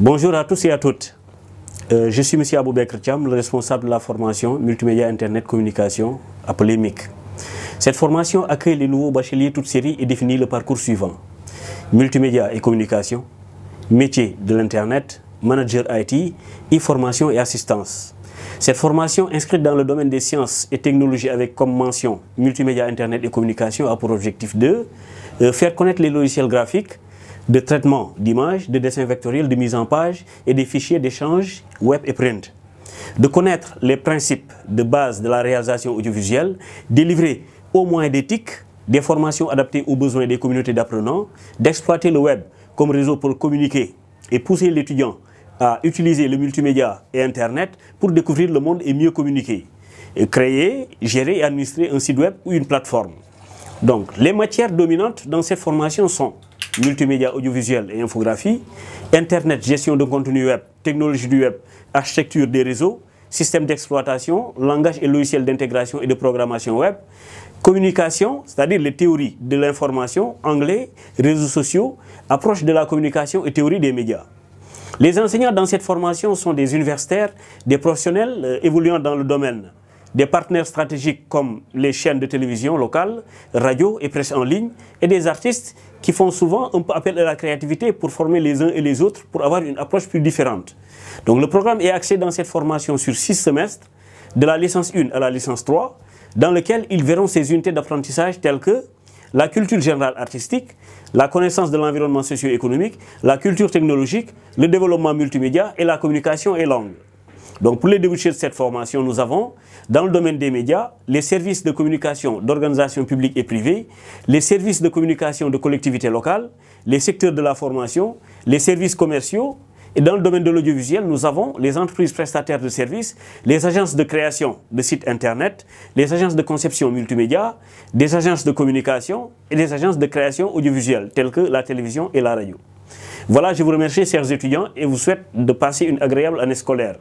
Bonjour à tous et à toutes. Euh, je suis M. Aboubek Tiam, le responsable de la formation Multimédia Internet Communication, à Polémique. Cette formation accueille les nouveaux bacheliers toute série et définit le parcours suivant. Multimédia et communication, métier de l'Internet, manager IT, e-formation et assistance. Cette formation inscrite dans le domaine des sciences et technologies avec comme mention Multimédia Internet et communication a pour objectif de euh, faire connaître les logiciels graphiques, de traitement d'images, de dessins vectoriels, de mise en page et des fichiers d'échange web et print. De connaître les principes de base de la réalisation audiovisuelle, délivrer au moins d'éthique des formations adaptées aux besoins des communautés d'apprenants, d'exploiter le web comme réseau pour communiquer et pousser l'étudiant à utiliser le multimédia et Internet pour découvrir le monde et mieux communiquer. Et créer, gérer et administrer un site web ou une plateforme. Donc, les matières dominantes dans ces formations sont multimédia audiovisuel et infographie, Internet, gestion de contenu web, technologie du web, architecture des réseaux, système d'exploitation, langage et logiciel d'intégration et de programmation web, communication, c'est-à-dire les théories de l'information, anglais, réseaux sociaux, approche de la communication et théorie des médias. Les enseignants dans cette formation sont des universitaires, des professionnels euh, évoluant dans le domaine des partenaires stratégiques comme les chaînes de télévision locales, radio et presse en ligne, et des artistes qui font souvent un appel à la créativité pour former les uns et les autres pour avoir une approche plus différente. Donc le programme est axé dans cette formation sur six semestres, de la licence 1 à la licence 3, dans lequel ils verront ces unités d'apprentissage telles que la culture générale artistique, la connaissance de l'environnement socio-économique, la culture technologique, le développement multimédia et la communication et langue. Donc pour les débouchés de cette formation, nous avons, dans le domaine des médias, les services de communication d'organisations publiques et privées, les services de communication de collectivités locales, les secteurs de la formation, les services commerciaux, et dans le domaine de l'audiovisuel, nous avons les entreprises prestataires de services, les agences de création de sites internet, les agences de conception multimédia, des agences de communication et des agences de création audiovisuelle, telles que la télévision et la radio. Voilà, je vous remercie, chers étudiants, et vous souhaite de passer une agréable année scolaire.